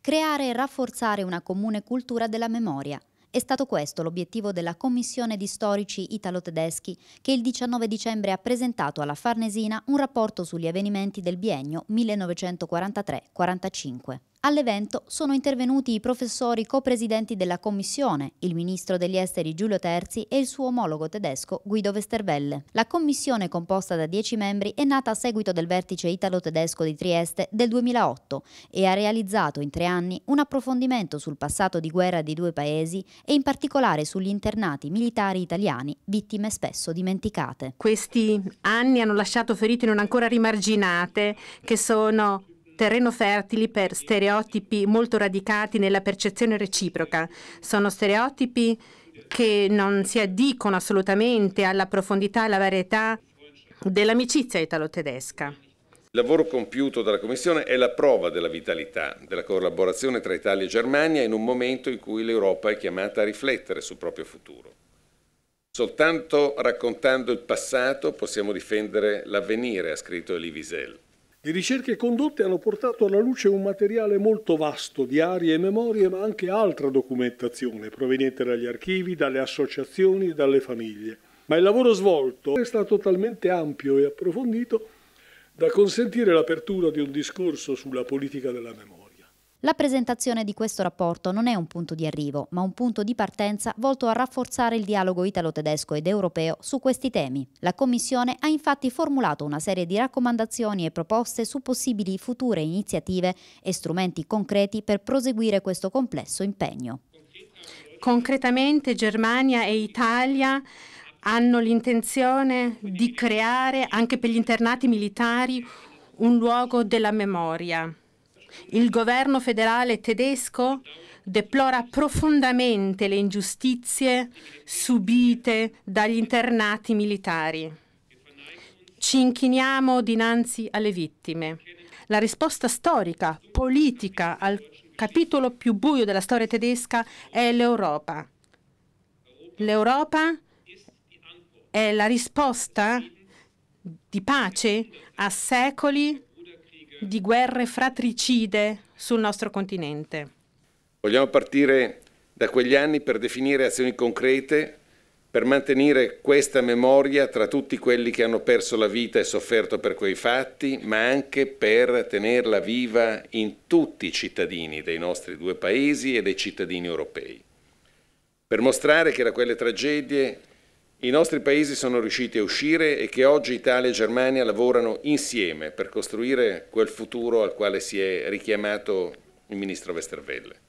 Creare e rafforzare una comune cultura della memoria. È stato questo l'obiettivo della Commissione di Storici Italo-Tedeschi che il 19 dicembre ha presentato alla Farnesina un rapporto sugli avvenimenti del biennio 1943-45. All'evento sono intervenuti i professori copresidenti della Commissione, il ministro degli esteri Giulio Terzi e il suo omologo tedesco Guido Westerwelle. La Commissione, composta da 10 membri, è nata a seguito del vertice italo-tedesco di Trieste del 2008 e ha realizzato in tre anni un approfondimento sul passato di guerra di due paesi e in particolare sugli internati militari italiani, vittime spesso dimenticate. Questi anni hanno lasciato ferite non ancora rimarginate, che sono terreno fertili per stereotipi molto radicati nella percezione reciproca. Sono stereotipi che non si addicono assolutamente alla profondità e alla varietà dell'amicizia italo-tedesca. Il lavoro compiuto dalla Commissione è la prova della vitalità della collaborazione tra Italia e Germania in un momento in cui l'Europa è chiamata a riflettere sul proprio futuro. Soltanto raccontando il passato possiamo difendere l'avvenire, ha scritto Elie Wiesel. Le ricerche condotte hanno portato alla luce un materiale molto vasto di arie e memorie, ma anche altra documentazione proveniente dagli archivi, dalle associazioni e dalle famiglie. Ma il lavoro svolto è stato talmente ampio e approfondito da consentire l'apertura di un discorso sulla politica della memoria. La presentazione di questo rapporto non è un punto di arrivo, ma un punto di partenza volto a rafforzare il dialogo italo-tedesco ed europeo su questi temi. La Commissione ha infatti formulato una serie di raccomandazioni e proposte su possibili future iniziative e strumenti concreti per proseguire questo complesso impegno. Concretamente Germania e Italia hanno l'intenzione di creare anche per gli internati militari un luogo della memoria. Il governo federale tedesco deplora profondamente le ingiustizie subite dagli internati militari. Ci inchiniamo dinanzi alle vittime. La risposta storica, politica al capitolo più buio della storia tedesca è l'Europa. L'Europa è la risposta di pace a secoli di guerre fratricide sul nostro continente. Vogliamo partire da quegli anni per definire azioni concrete per mantenere questa memoria tra tutti quelli che hanno perso la vita e sofferto per quei fatti, ma anche per tenerla viva in tutti i cittadini dei nostri due paesi e dei cittadini europei. Per mostrare che da quelle tragedie i nostri paesi sono riusciti a uscire e che oggi Italia e Germania lavorano insieme per costruire quel futuro al quale si è richiamato il ministro Westerwelle.